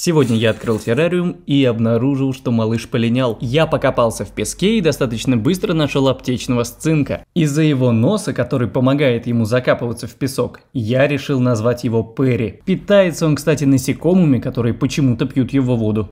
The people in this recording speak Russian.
Сегодня я открыл террариум и обнаружил, что малыш полинял. Я покопался в песке и достаточно быстро нашел аптечного сцинка. Из-за его носа, который помогает ему закапываться в песок, я решил назвать его Перри. Питается он, кстати, насекомыми, которые почему-то пьют его воду.